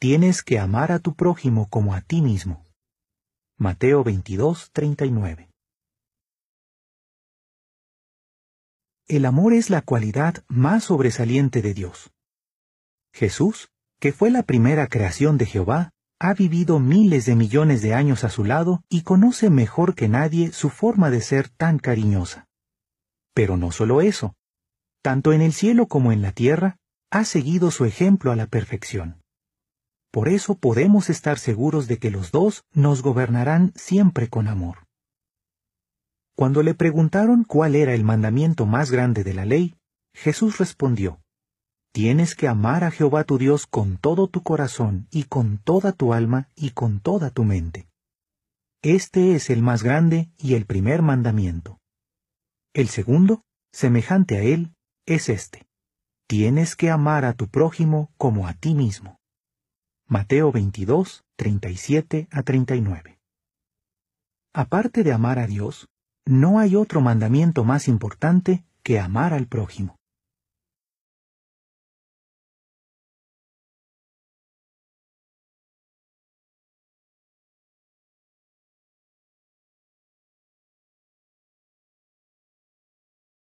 Tienes que amar a tu prójimo como a ti mismo. Mateo 22, 39. El amor es la cualidad más sobresaliente de Dios. Jesús, que fue la primera creación de Jehová, ha vivido miles de millones de años a su lado y conoce mejor que nadie su forma de ser tan cariñosa. Pero no solo eso. Tanto en el cielo como en la tierra, ha seguido su ejemplo a la perfección. Por eso podemos estar seguros de que los dos nos gobernarán siempre con amor. Cuando le preguntaron cuál era el mandamiento más grande de la ley, Jesús respondió, Tienes que amar a Jehová tu Dios con todo tu corazón y con toda tu alma y con toda tu mente. Este es el más grande y el primer mandamiento. El segundo, semejante a él, es este. Tienes que amar a tu prójimo como a ti mismo. Mateo 22, 37 a 39. Aparte de amar a Dios, no hay otro mandamiento más importante que amar al prójimo.